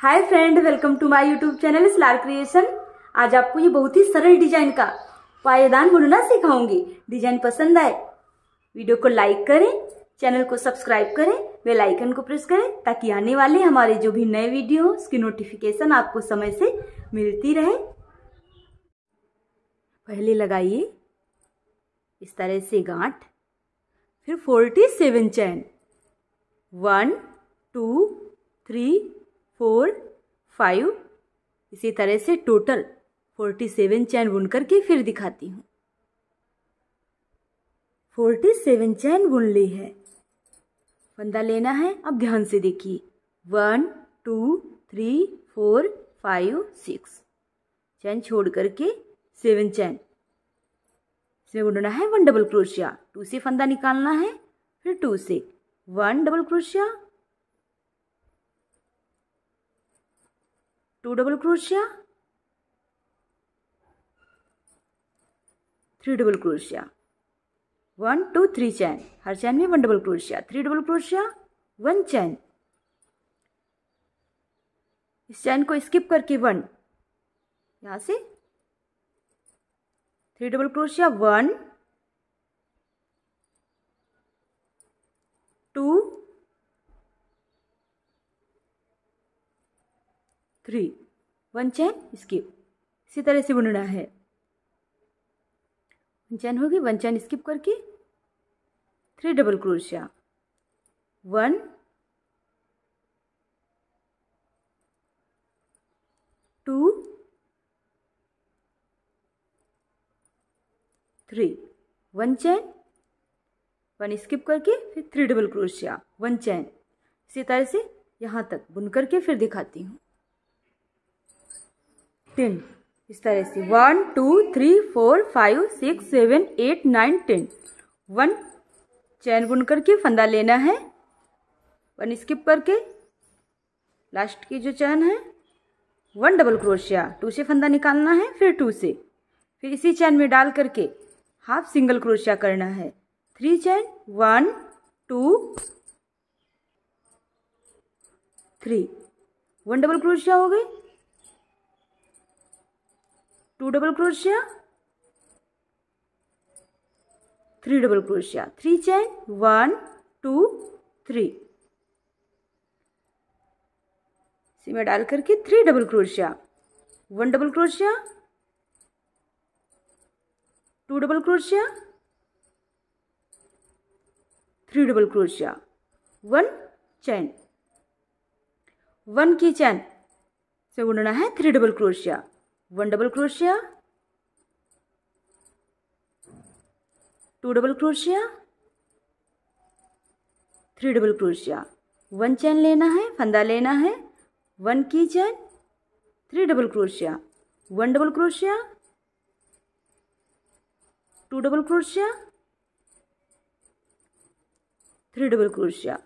Hi friend welcome to my YouTube channel स्लार creation आज आपको ये बहुत ही सरल डिजाइन का पायदान बुनना सिखाऊंगी डिजाइन पसंद आए वीडियो को लाइक करें चैनल को सब्सक्राइब करें बेल आइकन को प्रेस करें ताकि आने वाले हमारे जो भी नए वीडियो हो उसकी नोटिफिकेशन आपको समय से मिलती रहे पहले लगाइए इस तरह से गांठ फिर forty seven chain one two three four five इसी तरह से टोटल फोर्टी सेवन चैन बुन करके फिर दिखाती हूँ फोर्टी सेवन चैन बुन ली है फंदा लेना है अब ध्यान से देखिए one two three four five six chain छोड़ करके सेवन चैन इसमें बुनना है वन डबल क्रोशिया टू से फंदा निकालना है फिर टू से one double crochet two double crochet three double crochet one two three chain हर चैन में one double crochet three double crochet one chain इस चैन को स्किप करके वन यहां से three double crochet one three one chain skip इसी तरह से बुनना है वन चैन होगी वन चैन स्किप करके three double crochet one two three one chain one skip करके फिर three double crochet one chain इसी तरह से यहाँ तक बुन करके फिर दिखाती हूँ टेन इस तरह से one two three four five six seven eight nine ten one chain बुन करके फंदा लेना है वन स्किप करके लास्ट की जो चैन है वन डबल क्रोशिया टू से फंदा निकालना है फिर टू से फिर इसी चैन में डाल करके हाफ सिंगल क्रोशिया करना है three chain one two three one double crochet हो गई two double crochet three double crochet three chain one two three सीमा में डाल करके three double crochet one double crochet two double crochet three double crochet one chain one की chain से बुनना है three double crochet one double crochet two double crochet three double crochet one chain लेना है फंदा लेना है वन की chain three double crochet one double crochet two double crochet three double crochet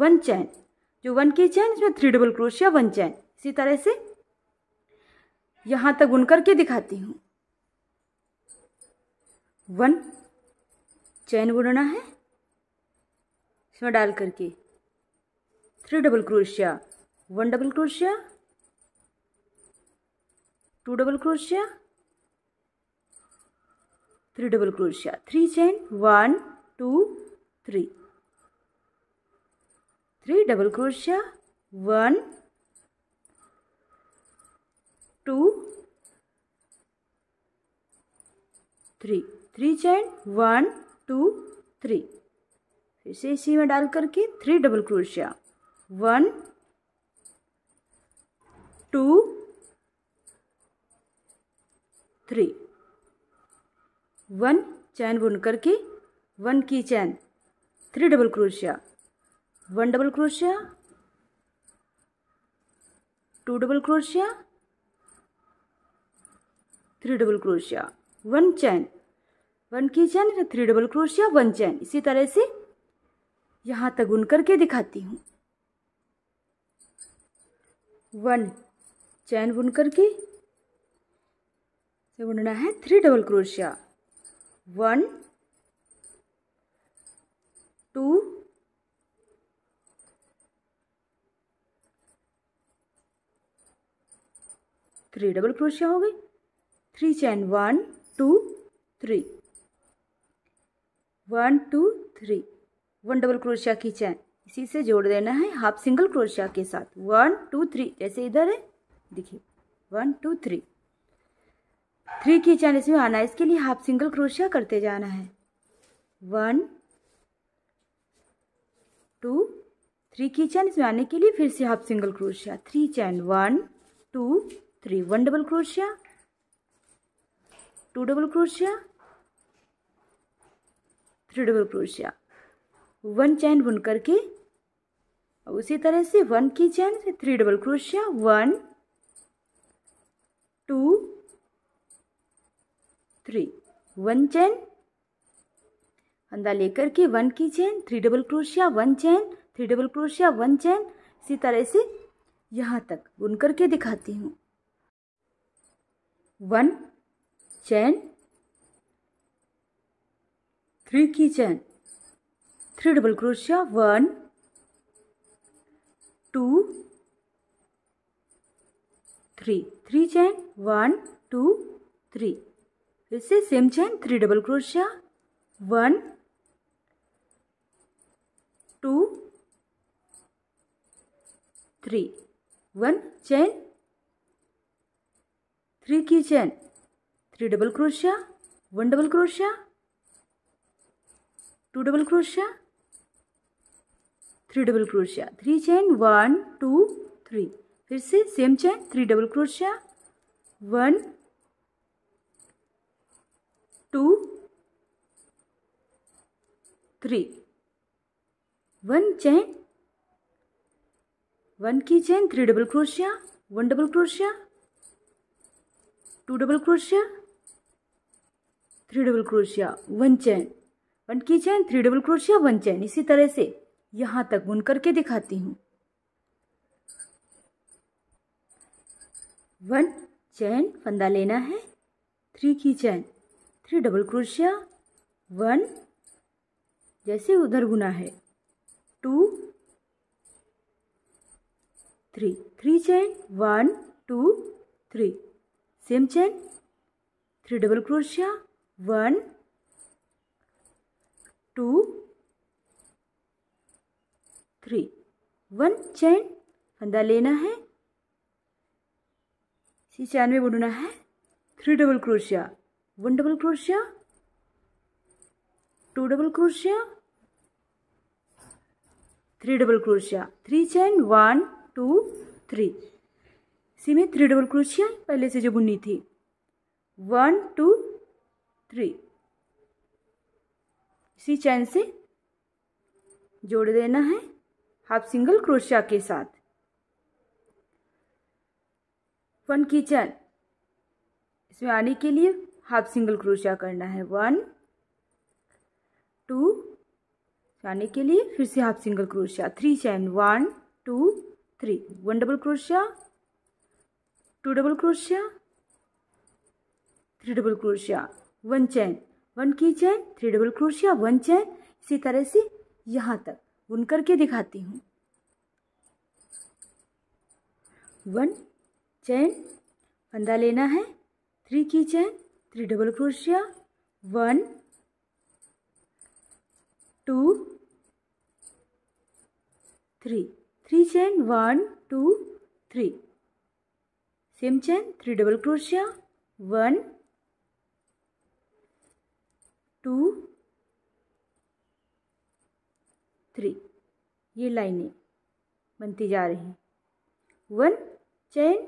one chain जो वन की chain इसमें three double crochet one chain इसी तरह से यहां तक गुन करके दिखाती हूँ वन चैन बुनना है इसमें डाल करके three double crochet one double crochet two double crochet three double crochet three chain one two three three double crochet one two three three chain one two three फिर से इसी में डाल करके three double crochet one two three one chain बुन करके one की chain three double crochet one double crochet two double crochet three double crochet one chain one की chain three double crochet one chain इसी तरह से यहाँ तक बुन करके दिखाती हूँ वन चैन बुन करके से बुनना है three double crochet one two three double crochet हो गई three chain one two three one two three one double crochet की चैन इसी से जोड़ देना है हाफ सिंगल क्रोशिया के साथ वन टू थ्री जैसे इधर है देखिए वन टू थ्री थ्री की चैन इसमें आना है इसके लिए हाफ सिंगल क्रोशिया करते जाना है वन टू थ्री की चैन इसमें आने के लिए फिर से half single crochet three chain one two three one double crochet two double crochet three double crochet one chain बुन करके उसी तरह से वन की चैन से three double crochet one two three one chain अंदा लेकर के वन की chain three double crochet one chain three double crochet one chain इसी तरह से यहाँ तक बुन करके दिखाती हूँ वन चैन थ्री की chain three double crochet one two three three chain one two three फिर से same chain three double crochet one two three one chain three की chain three double crochet one double crochet two double crochet three double crochet three chain one two three फिर से same chain three double crochet one two three one chain one की chain three double crochet one double crochet two double crochet three double crochet one chain one की chain three double crochet one chain इसी तरह से यहाँ तक बुन करके दिखाती हूँ वन चैन फंदा लेना है थ्री की chain three double crochet one जैसे उधर बुना है two three three chain one two three same chain three double crochet one two three one chain फंदा लेना है इसी चैन में बुनना है three double crochet one double crochet two double crochet three double crochet three chain one two three इसी में three double crochet पहले से जो बुनी थी वन टू थ्री इसी चैन से जोड़ देना है हाफ सिंगल क्रोशिया के साथ वन की चैन इसमें आने के लिए हाफ सिंगल क्रोशिया करना है वन टू आने के लिए फिर से half single crochet three chain one two three one double crochet two double crochet three double crochet one chain one की chain three double crochet one chain इसी तरह से यहाँ तक बुन करके दिखाती हूँ वन चैन फंदा लेना है थ्री की chain three double crochet one two three three chain one two three same chain three double crochet one two three ये लाइनें बनती जा रही हैं वन चैन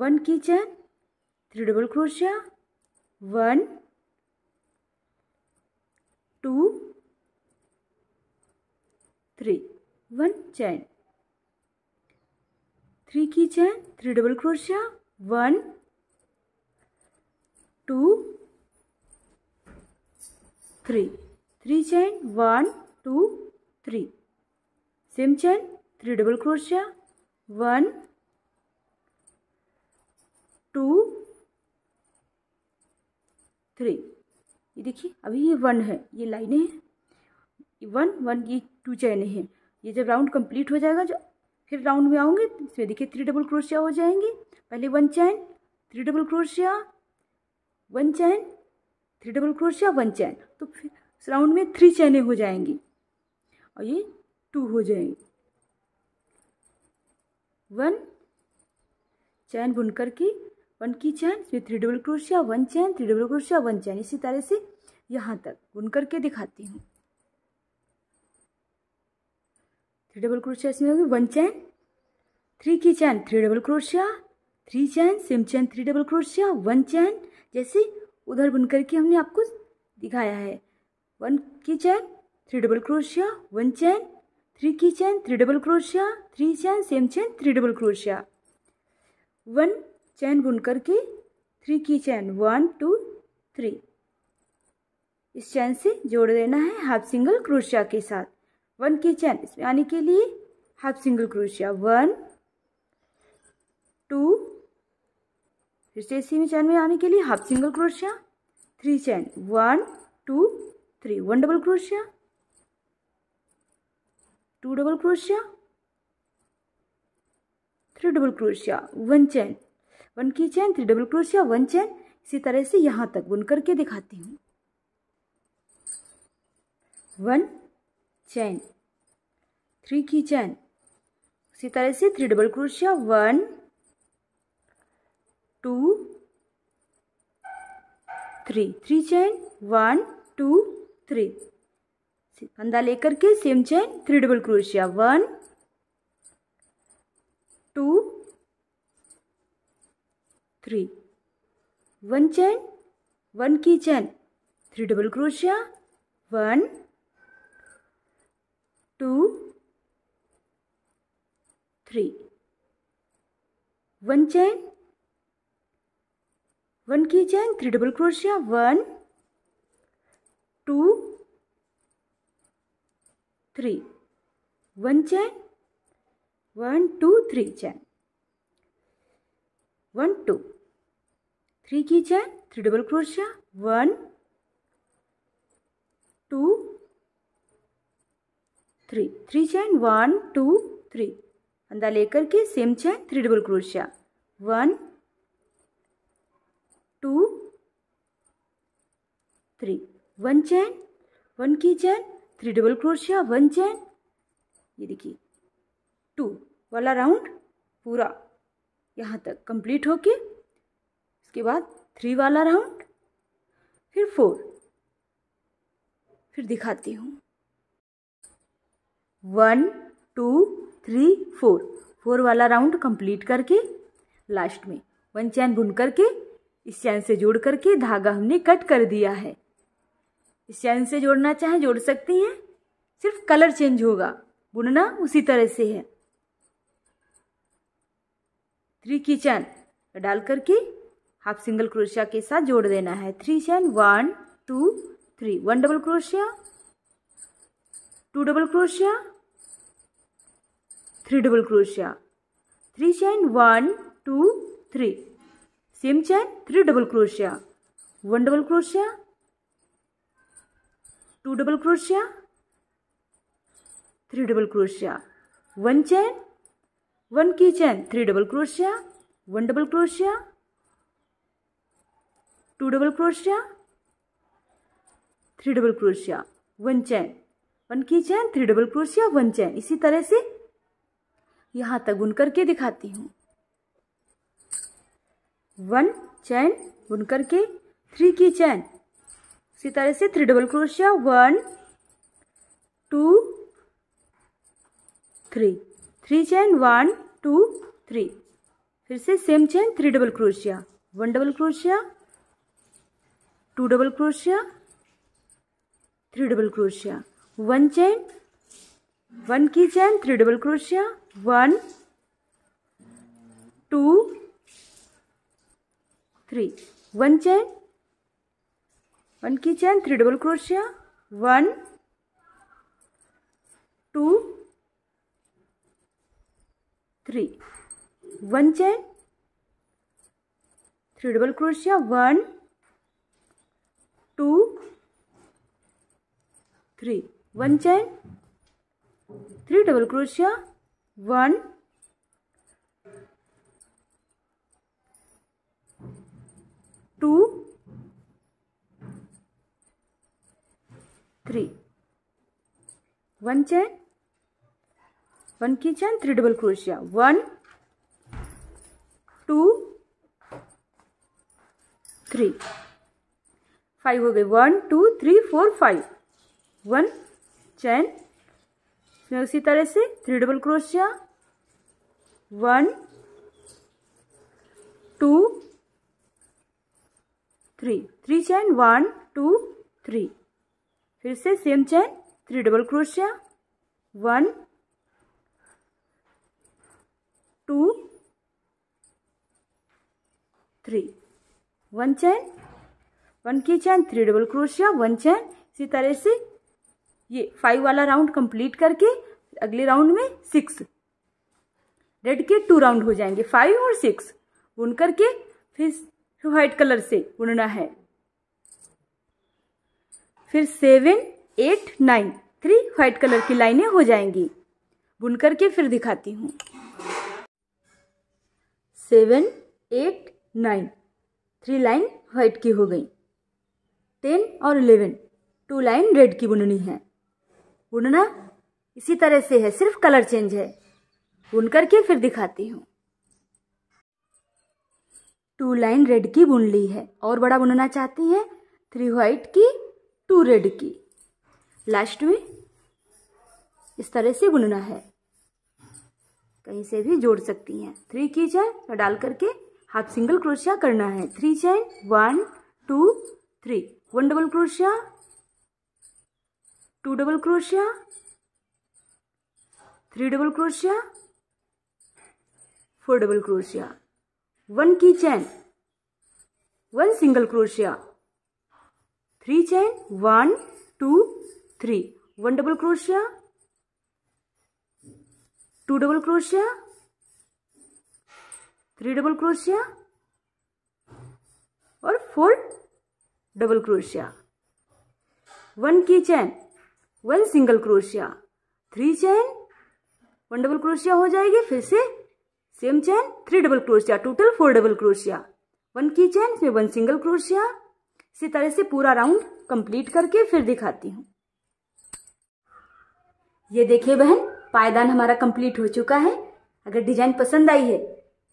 वन की chain three double crochet one two three one chain three की chain three double crochet one two three. Three chain one two three. Same chain three double crochet one two three ये देखिए अभी ये one है ये लाइनें हैं one one ये टू चैने हैं ये जब राउंड कंप्लीट हो जाएगा जो फिर राउंड में आऊँगी इसमें देखिए थ्री डबल क्रोशिया हो जाएंगे पहले one chain three double crochet one chain three double crochet one chain तो फिर राउंड में थ्री चैनें हो जाएंगी और ये टू हो जाएंगी वन चैन बुनकर की वन की चैन इसमें three double crochet one chain three double crochet one chain इसी तरह से यहाँ तक बुन करके दिखाती हूँ थ्री डबल क्रोशिया इसमें होगी वन चैन थ्री की chain three double crochet three chain same chain three double crochet one chain जैसे उधर बुन करके हमने आपको दिखाया है वन की chain three double crochet one chain three की chain three double crochet three chain same chain three double crochet one chain बुन करके थ्री की चैन वन टू थ्री इस चैन से जोड़ देना है हाफ सिंगल क्रोशिया के साथ वन की चैन इसमें आने के लिए half single crochet one two फिर से इसी में चैन में आने के लिए half single crochet three chain one two three one double crochet two double crochet three double crochet one chain one की chain three double crochet one chain इसी तरह से यहाँ तक बुन करके दिखाती हूँ वन चैन थ्री की चैन इसी तरह से three double crochet one two three three chain one two three फंदा लेकर के same chain three double crochet one two three one chain one की chain three double crochet one two three one chain one की chain three double crochet one two three one chain one two three chain one two three की chain three double crochet one two three three chain one two three अंदा लेकर के same chain three double crochet one three one chain one की chain three double crochet one chain ये देखिए to वाला round पूरा यहाँ तक कंप्लीट होके उसके बाद थ्री वाला राउंड फिर फोर फिर दिखाती हूँ one two three four four वाला राउंड कंप्लीट करके लास्ट में वन चैन बुन करके इस चैन से जोड़ करके धागा हमने कट कर दिया है इस चैन से जोड़ना चाहें जोड़ सकती हैं सिर्फ कलर चेंज होगा बुनना उसी तरह से है थ्री की चैन डाल करके हाफ सिंगल क्रोशिया के साथ जोड़ देना है three chain one two three one double crochet two double crochet three double crochet three chain one two three same chain three double crochet one double crochet two double crochet three double crochet one chain one की chain three double crochet one double crochet two double crochet three double crochet one chain one की chain three double crochet one chain इसी तरह से यहां तक गुन करके दिखाती हूं वन चैन गुन करके थ्री की चैन इसी तरह से three double crochet one two three three chain one two three फिर से same chain three double crochet one double crochet two double crochet three double crochet one chain one की chain three double crochet one two three one chain one की chain three double crochet one two three one chain three double crochet one two three one chain three double crochet one two three one chain one की chain three double crochet one two three five हो गए one two three four five one chain फिर उसी तरह से three double crochet one two three three chain one two three फिर से same chain three double crochet one two three one chain one की chain three double crochet one chain इसी तरह से ये फाइव वाला राउंड कंप्लीट करके अगले राउंड में सिक्स रेड के टू राउंड हो जाएंगे फाइव और सिक्स बुन करके फिर व्हाइट कलर से बुनना है फिर seven eight nine three white colour की लाइनें हो जाएंगी बुन करके फिर दिखाती हूँ seven eight nine three line white की हो गई टेन और इलेवन टू लाइन रेड की बुननी है बुनना इसी तरह से है सिर्फ कलर चेंज है बुन करके फिर दिखाती हूँ टू लाइन रेड की बुन ली है और बड़ा बुनना चाहती हैं थ्री व्हाइट की टू रेड की लास्ट में इस तरह से बुनना है कहीं से भी जोड़ सकती हैं थ्री की चैन तो डाल करके हाफ सिंगल क्रोशिया करना है three chain one two three one double crochet two double crochet three double crochet four double crochet one की chain one single crochet three chain one two three one double crochet two double crochet three double crochet और four double crochet one की chain one single crochet three chain one double crochet हो जाएगी फिर से same chain three double crochet total four double crochet one की chain फिर one single crochet इसी तरह से पूरा राउंड कंप्लीट करके फिर दिखाती हूँ ये देखिए बहन पायदान हमारा कंप्लीट हो चुका है अगर डिजाइन पसंद आई है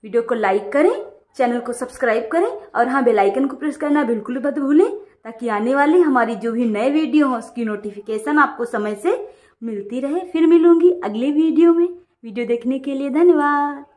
वीडियो को लाइक करें चैनल को सब्सक्राइब करें और हाँ बेलाइकन को प्रेस करना बिल्कुल मत भूलें ताकि आने वाली हमारी जो भी नए वीडियो हो उसकी नोटिफिकेशन आपको समय से मिलती रहे फिर मिलूंगी अगले वीडियो में वीडियो देखने के लिए धन्यवाद